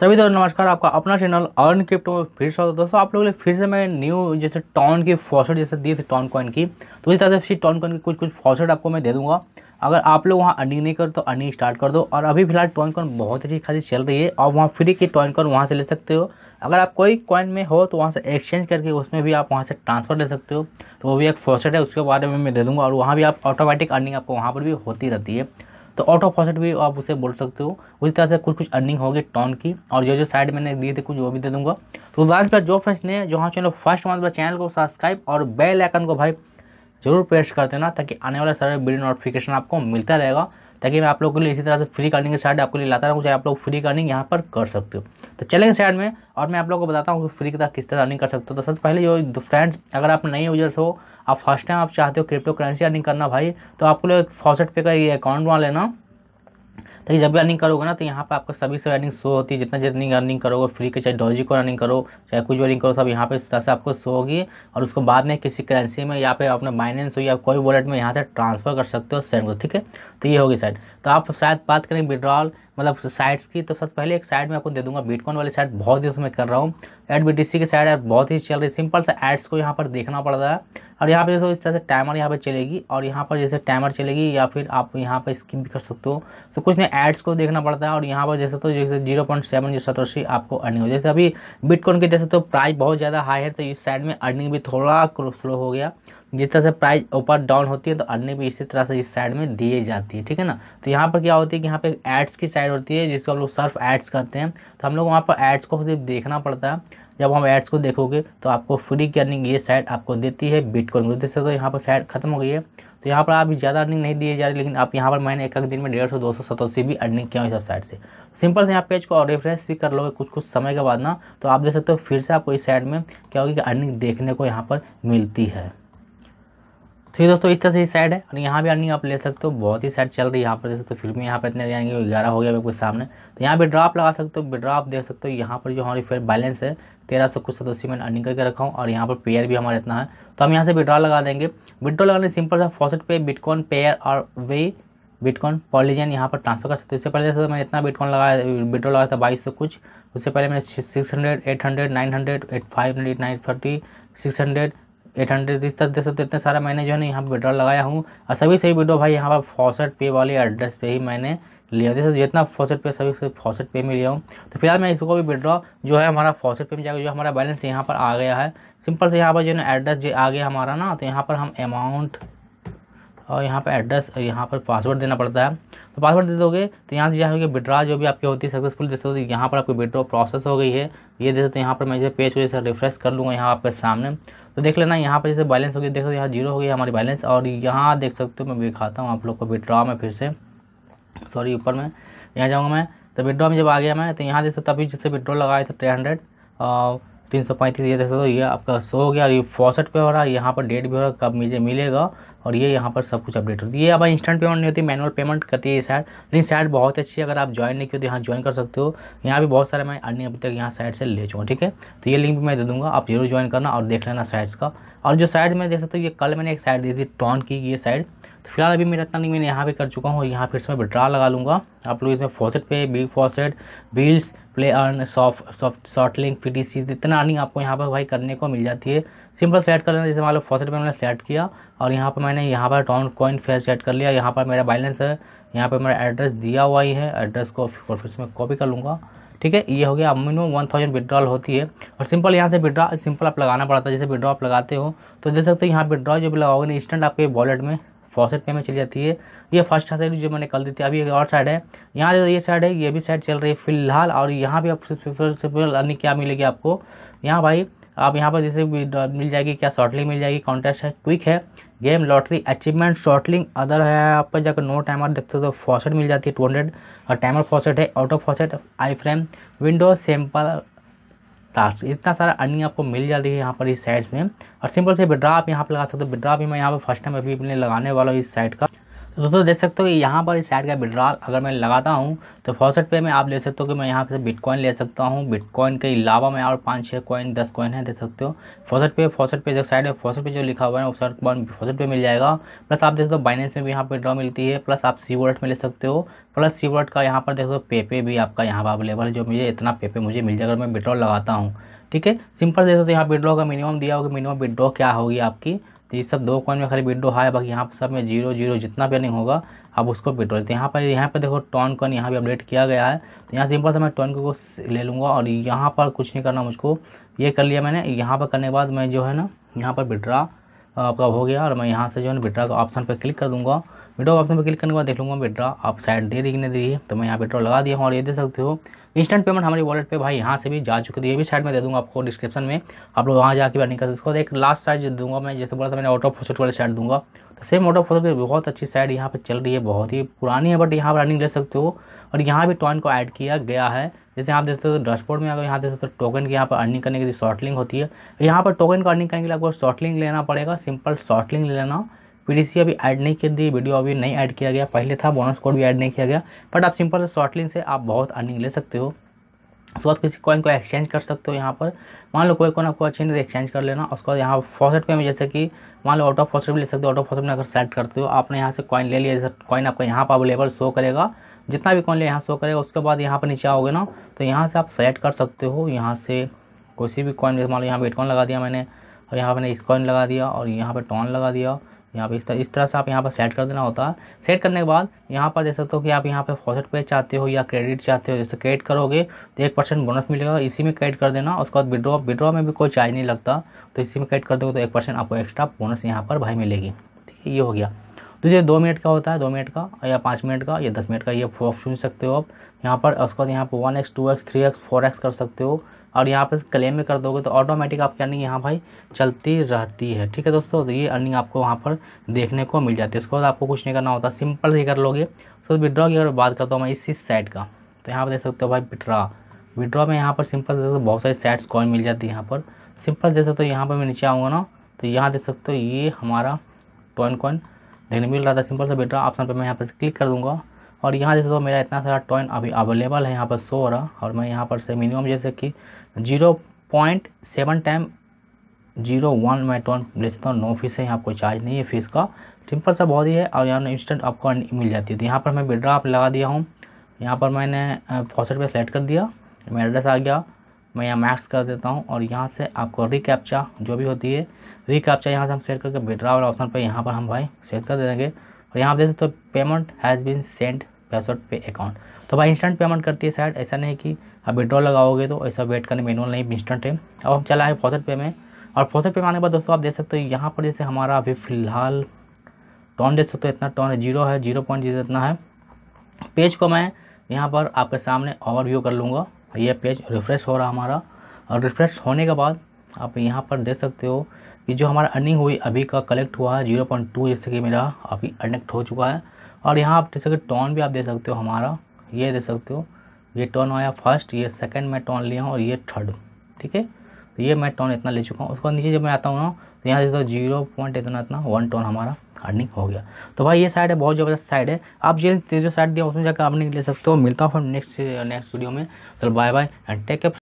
सभी दोस्तों नमस्कार आपका अपना चैनल अर्न क्रिप्टो फिर से दोस्तों आप लोगों के फिर से मैं न्यू जैसे टॉन की फॉसेट जैसे दी थी टॉन कॉइन की तो इस तरह से टॉन कॉइन की कुछ कुछ फॉसेट आपको मैं दे दूंगा अगर आप लोग वहाँ अर्निंग नहीं करो तो अर्निंग स्टार्ट कर दो और अभी फिलहाल टॉन कॉइन बहुत अच्छी खासी चल रही है और वहाँ फ्री की टॉइन कॉइन वहाँ से ले सकते हो अगर आप कोई कॉइन में हो तो वहाँ से एक्सचेंज करके उसमें भी आप वहाँ से ट्रांसफ़र ले सकते हो तो वो भी एक फॉसेट है उसके बारे में मैं दे दूँगा और वहाँ भी आप ऑटोमेटिक अर्निंग आपको वहाँ पर भी होती रहती है तो आउट ऑफ भी आप उसे बोल सकते हो उसी तरह से कुछ कुछ अर्निंग होगी टॉन की और जो जो साइड मैंने दिए थे कुछ वो भी दे दूंगा तो बार पर जो फ्रेंड्स ने जो हाँ चैनल फर्स्ट मंथ पर चैनल को सब्सक्राइब और बेल आइकन को भाई जरूर प्रेस कर देना ताकि आने वाले सारे वीडियो नोटिफिकेशन आपको मिलता रहेगा ताकि मैं आप लोगों के लिए इसी तरह से फ्री अर्निंग के साइड आपके लिए लाता रहूँ चाहे आप लोग फ्री कर्निंग यहाँ पर कर सकते हो तो चलेंगे साइड में और मैं आप लोगों को बताता हूँ कि फ्री की तरह किस तरह अर्निंग कर सकते हो तो सबसे पहले जो फ्रेंड्स अगर आप नए यूजर्स हो आप फर्स्ट टाइम आप चाहते हो क्रिप्टो करेंसी अर्निंग करना भाई तो आपको लोग फॉसेट पे का ये अकाउंट बना लेना ताकि जब भी अर्निंग करोगे ना तो यहाँ पर आपको सभी से अर्निंग शो होती है जितना जितनी अर्निंग करोगे फ्री के चाहे डॉजी को अर्निंग करो चाहे कुछ भी अर्निंग करो सब यहाँ पर इस तरह से आपको शो होगी और उसको बाद में किसी करेंसी में या फिर अपने माइनेंस हो या कोई वॉलेट में यहाँ से ट्रांसफर कर सकते हो सेंड को ठीक है तो ये होगी साइड तो आप शायद बात करें विड्रॉल मतलब साइट्स की तो सबसे पहले एक साइड मैं आपको दे दूंगा बिटकॉइन वाली साइड बहुत ही उसमें कर रहा हूँ एड बी टी सी की साइड बहुत ही चल रही है सिंपल सा एड्स को यहाँ पर देखना पड़ रहा है और यहाँ पे जैसे इस तरह से टाइमर यहाँ पे चलेगी और यहाँ पर जैसे टाइमर चलेगी या फिर आप यहाँ पर स्किप भी कर सकते हो तो कुछ नहीं एड्स को देखना पड़ता है और यहाँ पर जैसे तो जैसे जीरो पॉइंट सेवन सतोशी आपको अर्निंग हो जैसे अभी बिटकॉइन के जैसे तो प्राइस बहुत ज़्यादा हाई है तो इस साइड में अर्निंग भी थोड़ा स्लो हो गया जिस तरह से प्राइस ऊपर डाउन होती है तो अर्निंग भी इसी तरह से इस साइड में दिए जाती है ठीक है ना तो यहाँ पर क्या होती है कि यहाँ पर एड्स की साइड होती है जिसको हम लोग सर्फ एड्स करते हैं तो हम लोग वहाँ पर एड्स को सिर्फ देखना पड़ता है जब हम एड्स को देखोगे तो आपको फ्री की अर्निंग ये साइड आपको देती है बिटकॉइन को देख सकते हो तो यहाँ पर साइड खत्म हो गई है तो यहाँ पर आप ज़्यादा अर्निंग नहीं दिए जा रही लेकिन आप यहाँ पर मैंने एक एक दिन में डेढ़ सौ दो सौ सतासी भी अर्निंग किया इस साइड से सिंपल से यहाँ पेज को और रिफ्रेश भी कर लोगे कुछ कुछ समय के बाद ना तो आप देख सकते हो फिर से आपको इस साइड में क्या होगी कि अर्निंग देखने को यहाँ पर मिलती है तो ये दोस्तों इस तरह से ही साइड है और यहाँ भी अर्निंग आप ले सकते हो बहुत ही साइड चल रही है यहाँ पर देख सकते हो भी यहाँ पर इतने जाएंगे ग्यारह हो गया आपके सामने तो यहाँ पर ड्रॉप लगा सकते हो ड्रॉप देख सकते हो यहाँ पर जो हमारी फिर बैलेंस है तेरह सौ कुछ सदस्य मैंने अर्निंग करके रखा हूँ और यहाँ पर पेयर भी हमारा इतना है तो हम यहाँ से विड्रॉ लगा देंगे विड्रॉ लगाने सिंपल सा फॉसेट पे बिटकॉइन पेयर और वे बिटकॉइन पॉलिजन यहाँ पर ट्रांसफर कर सकते हो इससे पहले जैसे मैंने इतना बिटकॉइन लगाया विड्रॉ लगाया था बाईस सौ कुछ उससे पहले मैंने six hundred eight hundred nine hundred eight five hundred nine thirty six hundred eight hundred इस तरह से तो इतने सारा मैंने जो है ना यहाँ पर विड्रॉल लगाया हूँ और सभी सही विड्रो भाई यहाँ पर फॉसेट पे वाले एड्रेस पे ही मैंने लिया जैसे जितना फॉसेट पे सभी से फॉसेट पे में लिया हूँ तो फिलहाल मैं इसको भी विड्रॉ जो है हमारा फॉसेट पे में जाकर जो हमारा बैलेंस यहाँ पर आ गया है सिंपल से यहाँ पर जो है एड्रेस जो आ गया हमारा ना तो यहाँ पर हम अमाउंट और यहाँ पर एड्रेस यहाँ पर पासवर्ड देना पड़ता है तो पासवर्ड दे दोगे तो यहाँ से जाएंगे विड्रा जो भी आपकी होती है सक्सेसफुल देख सकते यहाँ पर आपकी विड्रॉ प्रोसेस हो गई है ये सकते हैं तो यहाँ पर मैं जैसे पेज को जैसे रिफ्रेश कर लूँगा यहाँ आपके सामने तो देख लेना यहाँ पर जैसे बैलेंस हो गया देखो यहाँ जीरो हो गया हमारी बैलेंस और यहाँ देख सकते हो मैं दिखाता हूँ आप लोग को विड्रॉ में फिर से सॉरी ऊपर में यहाँ जाऊँगा मैं तो विड्रॉ में जब आ गया मैं तो यहाँ देख सकते अभी जैसे विड्रॉ लगाया था थ्री हंड्रेड तीन सौ पैंतीस ये देख सकते हो ये आपका शो हो गया और ये फॉसट पे हो रहा है यहाँ पर डेट भी हो रहा है कब मुझे मिलेगा और ये यहाँ पर सब कुछ अपडेट होती है ये अब इंस्टेंट पेमेंट नहीं होती मैनुअल पेमेंट करती है ये साइड लेकिन साइड बहुत अच्छी है अगर आप ज्वाइन नहीं किए तो यहाँ ज्वाइन कर सकते हो यहाँ भी बहुत सारे मैं अर्निंग अभी तक यहाँ साइड से ले चुका ठीक है तो ये लिंक भी मैं दे दूँगा आप जरूर ज्वाइन करना और देख लेना साइड्स का और जो साइड मैं देख सकते हो ये कल मैंने एक साइड दी थी टॉन की ये साइड तो फिलहाल अभी मेरा इतना नहीं मैंने यहाँ पर कर चुका हूँ यहाँ फिर से मैं विड्रा लगा लूँगा आप लोग इसमें फॉसेट पे big faucet bills play earn soft soft short link P D C इतना अर्निंग आपको यहाँ पर भाई करने को मिल जाती है सिंपल सेट कर लेना जैसे मान लो फॉसेट पर मैंने सेट किया और यहाँ पर मैंने यहाँ पर टॉन कॉइन फेयर सेट कर लिया यहाँ पर मेरा बैलेंस है यहाँ पर मेरा एड्रेस दिया हुआ ही है एड्रेस को फिर से मैं कॉपी कर लूँगा ठीक है ये हो गया मिनिमम वन थाउजेंड विड्रॉल होती है और सिंपल यहाँ से विड्रॉ सिंपल आप लगाना पड़ता है जैसे विड्रॉ आप लगाते हो तो देख सकते हो यहाँ विड्रॉ जो भी लगाओगे इंस्टेंट आपके वॉलेट में फॉसेट पे में चली जाती है ये फर्स्ट साइड जो मैंने कल दी थी अभी एक और साइड है यहाँ ये साइड है ये भी साइड चल रही है फिलहाल और यहाँ भी आप अर्निंग क्या मिलेगी आपको यहाँ भाई आप यहाँ पर जैसे मिल जाएगी क्या शॉर्टलिंग मिल जाएगी कॉन्टेस्ट है क्विक है game lottery achievement shortlink other है आप पर जाकर नो टाइमर देखते हो तो फॉसेट मिल जाती है टू हंड्रेड और टाइमर फॉसेट है auto faucet iframe window simple task इतना सारा अर्निंग आपको मिल जा रही है यहाँ पर इस साइड्स में और सिंपल से विड्रा आप यहाँ पर लगा सकते हो विड्रा भी मैं यहाँ पर फर्स्ट टाइम अभी अपने लगाने वाला हूँ इस साइड का तो दोस्तों देख सकते हो कि यहाँ पर इस साइड का विड्रॉल अगर मैं लगाता हूँ तो फॉसेट पे में आप ले सकते हो कि मैं यहाँ से बिटकॉइन ले सकता हूँ बिटकॉइन के अलावा मैं और पाँच छः कॉइन दस कॉइन है देख सकते हो फॉसेट पे फॉसेट पे जो साइड है फॉसेट पे जो लिखा हुआ है वो सर फॉसेट पे मिल जाएगा प्लस आप देख सकते हो बाइनेंस में भी यहाँ पर विड्रॉ मिलती है प्लस आप सी वर्ट में ले सकते हो प्लस सी वर्ट का यहाँ पर देख सकते हो पेपे भी आपका यहाँ पर अवेलेबल है जो मुझे इतना पेपे मुझे मिल जाएगा मैं विड्रॉ लगाता हूँ ठीक है सिंपल देख सकते हो यहाँ विड्रॉ का मिनिमम दिया होगा मिनिमम विड्रॉ क्या होगी आपकी तो ये सब दो कॉइन में खाली विड्रो हाई बाकी यहाँ पर सब में जीरो जीरो जितना पेनिंग होगा आप उसको विड्रो लेते हैं यहाँ पर यहाँ पर देखो टॉन कॉन यहाँ भी अपडेट किया गया है तो यहाँ सिंपल से मैं टॉन को ले लूँगा और यहाँ पर कुछ नहीं करना मुझको ये कर लिया मैंने यहाँ पर करने के बाद मैं जो है ना यहाँ पर विड्रा आपका हो गया और मैं यहाँ से जो है विड्रा का ऑप्शन पर क्लिक कर दूँगा विड्रो ऑप्शन पर क्लिक करने के बाद देख लूँगा विड्रा आप साइड दे रही नहीं दी तो मैं यहाँ विड्रो लगा दिया हूँ और ये दे सकते हो इंस्टेंट पेमेंट हमारी वॉलेट पे भाई यहाँ से भी जा चुकी थी ये भी साइड में दे दूँगा आपको डिस्क्रिप्शन में आप लोग वहाँ जाकर अर्निंग कर सकते एक लास्ट साइड दूंगा मैं जैसे बोला था मैंने ऑटो फोसेट वाली साइड दूंगा तो सेम ऑटो फोसेट की बहुत अच्छी साइड यहाँ पर चल रही है बहुत ही पुरानी है बट यहाँ पर रनिंग ले सकते हो और यहाँ भी टॉइन को ऐड किया गया है जैसे आप देख सकते हो डैशबोर्ड में अगर यहाँ देख सकते हो टोकन की यहाँ पर अर्निंग करने की शॉर्टलिंग शॉर्ट लिंक होती है यहाँ पर टोकन को अर्निंग करने के लिए आपको शॉर्ट लिंक लेना पड़ेगा सिंपल शॉर्ट लिंक ले लेना पीडीसी अभी ऐड नहीं कर दी वीडियो अभी नहीं ऐड किया गया पहले था बोनस कोड भी ऐड नहीं किया गया बट आप सिंपल शॉर्टलिन से आप बहुत अर्निंग ले सकते हो उसके बाद किसी कॉइन को एक्सचेंज कर सकते हो यहाँ पर मान लो कोई कॉइन आपको अच्छे नहीं एक्सचेंज कर लेना उसके बाद यहाँ फॉसेट पे में जैसे कि मान लो आउट ऑफ फॉसेट भी ले सकते हो ऑटो ऑफ फॉसेट में अगर सेलेक्ट करते हो आपने यहाँ से कॉइन ले लिया जैसे कॉइन आपका यहाँ पर अवेलेबल शो करेगा जितना भी कॉइन ले यहाँ शो करेगा उसके बाद यहाँ पर नीचे आओगे ना तो यहाँ से आप सेलेक्ट कर सकते हो यहाँ से कोई भी कॉइन जैसे मान लो यहाँ पर लगा दिया मैंने और यहाँ पर इस कॉइन लगा दिया और यहाँ पर टॉन लगा दिया यहाँ पे इस तरह इस तरह से आप यहाँ पर सेट कर देना होता है सेट करने के बाद यहाँ पर देख सकते हो तो कि आप यहाँ पे फॉसेट पे चाहते हो या क्रेडिट चाहते हो जैसे क्रेडिट करोगे तो एक परसेंट बोनस मिलेगा इसी में क्रेडिट कर देना उसके बाद विड्रॉ विड्रॉ में भी कोई चार्ज नहीं लगता तो इसी में क्रेडिट कर दोगे तो एक परसेंट आपको एक्स्ट्रा बोनस यहाँ पर भाई मिलेगी ठीक है ये हो गया तो ये दो मिनट का होता है दो मिनट का या पाँच मिनट का या दस मिनट का ये ऑप्शन चुन सकते हो आप यहाँ पर उसके बाद यहाँ पर one x two x three x four x कर सकते हो और यहाँ पर क्लेम में कर दोगे तो ऑटोमेटिक आपकी अर्निंग यहाँ भाई चलती रहती है ठीक है दोस्तों तो ये अर्निंग आपको वहाँ पर देखने को मिल जाती है उसके बाद आपको कुछ नहीं करना होता सिंपल से कर लोगे तो विड्रॉ की अगर बात करता हूँ मैं इसी साइड का तो यहाँ पर देख सकते हो भाई विड्रा विड्रॉ में यहाँ पर सिंपल से बहुत सारी सेट्स कॉइन मिल जाती है यहाँ पर सिंपल देख सकते हो यहाँ पर मैं नीचे आऊँगा ना तो यहाँ देख सकते हो ये हमारा टॉइन कॉइन देखने मिल रहा था सिंपल सा विड्रा ऑप्शन पर मैं यहाँ पर क्लिक कर दूँगा और यहाँ जैसे तो मेरा इतना सारा टॉइन अभी अवेलेबल है यहाँ पर सो रहा और मैं यहाँ पर से मिनिमम जैसे कि zero point seven time zero one मैं टॉन ले सकता हूँ नो फीस है यहाँ कोई चार्ज नहीं है फीस का सिंपल सा बहुत ही है और यहाँ इंस्टेंट आपको मिल जाती है तो यहाँ पर मैं विड्रा आप लगा दिया हूँ यहाँ पर मैंने फॉसेट पर सेलेक्ट कर दिया मेरा एड्रेस आ गया मैं यहाँ मैक्स कर देता हूँ और यहाँ से आपको रिकैप्चा जो भी होती है रिकैप्चा यहाँ से हम सेट करके विड्रा वाला ऑप्शन पर यहाँ पर हम भाई सेट कर देंगे और यहाँ देख सकते हो payment has been send password पे अकाउंट तो भाई इंस्टेंट पेमेंट करती है शायद ऐसा नहीं कि आप विड्रॉ लगाओगे तो ऐसा वेट करने मैनुअल नहीं इंस्टेंट है अब हम चला है फॉसेट पे में और फॉसेट पे में आने के बाद दोस्तों आप देख सकते हो यहाँ पर जैसे हमारा अभी फिलहाल टॉन देख सकते हो इतना टॉन है जीरो है जीरो पॉइंट जीरो इतना है पेज को मैं यहाँ पर आपके सामने व्यू कर लूँगा ये पेज रिफ्रेश हो रहा हमारा और रिफ्रेश होने के बाद आप यहाँ पर देख सकते हो कि जो हमारा अर्निंग हुई अभी का कलेक्ट हुआ है जीरो पॉइंट टू जैसे कि मेरा अभी अनेक्ट हो चुका है और यहाँ आप जैसे कि टोन भी आप दे सकते हो हमारा ये दे सकते हो ये टोन आया फर्स्ट ये सेकंड मैं टोन लिया हूँ और ये थर्ड ठीक है तो ये मैं टोन इतना ले चुका हूँ उसके बाद नीचे जब मैं आता हूँ ना तो यहाँ देखो जीरो पॉइंट इतना इतना वन टोन हमारा अर्निंग हो गया तो भाई ये साइड है बहुत ज़बरदस्त साइड है आप जिन तेजो साइड दिया उसमें जाकर आप नहीं ले सकते हो मिलता हूँ फिर नेक्स्ट नेक्स्ट वीडियो में चलो bye bye and take care